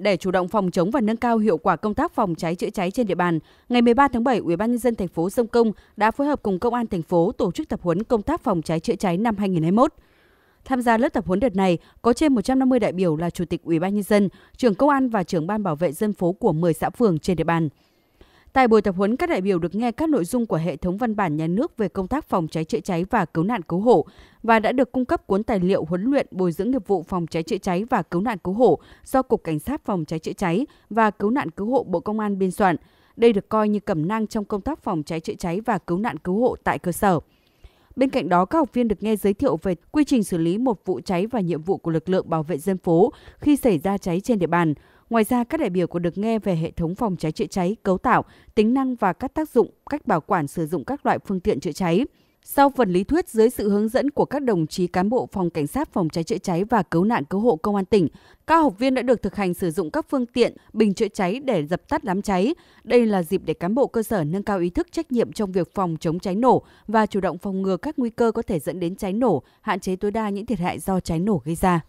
Để chủ động phòng chống và nâng cao hiệu quả công tác phòng cháy chữa cháy trên địa bàn, ngày 13 tháng 7, Ủy ban nhân dân thành phố Sông Công đã phối hợp cùng Công an thành phố tổ chức tập huấn công tác phòng cháy chữa cháy năm 2021. Tham gia lớp tập huấn đợt này có trên 150 đại biểu là chủ tịch Ủy ban nhân dân, trưởng công an và trưởng ban bảo vệ dân phố của 10 xã phường trên địa bàn. Tại buổi tập huấn, các đại biểu được nghe các nội dung của hệ thống văn bản nhà nước về công tác phòng cháy chữa cháy và cứu nạn cứu hộ và đã được cung cấp cuốn tài liệu huấn luyện bồi dưỡng nghiệp vụ phòng cháy chữa cháy và cứu nạn cứu hộ do Cục Cảnh sát phòng cháy chữa cháy và cứu nạn cứu hộ Bộ Công an biên soạn. Đây được coi như cẩm nang trong công tác phòng cháy chữa cháy và cứu nạn cứu hộ tại cơ sở. Bên cạnh đó, các học viên được nghe giới thiệu về quy trình xử lý một vụ cháy và nhiệm vụ của lực lượng bảo vệ dân phố khi xảy ra cháy trên địa bàn, Ngoài ra, các đại biểu còn được nghe về hệ thống phòng cháy chữa cháy, cấu tạo, tính năng và các tác dụng, cách bảo quản sử dụng các loại phương tiện chữa cháy. Sau phần lý thuyết dưới sự hướng dẫn của các đồng chí cán bộ phòng cảnh sát phòng cháy chữa cháy và cứu nạn cứu hộ công an tỉnh, các học viên đã được thực hành sử dụng các phương tiện bình chữa cháy để dập tắt đám cháy. Đây là dịp để cán bộ cơ sở nâng cao ý thức trách nhiệm trong việc phòng chống cháy nổ và chủ động phòng ngừa các nguy cơ có thể dẫn đến cháy nổ, hạn chế tối đa những thiệt hại do cháy nổ gây ra.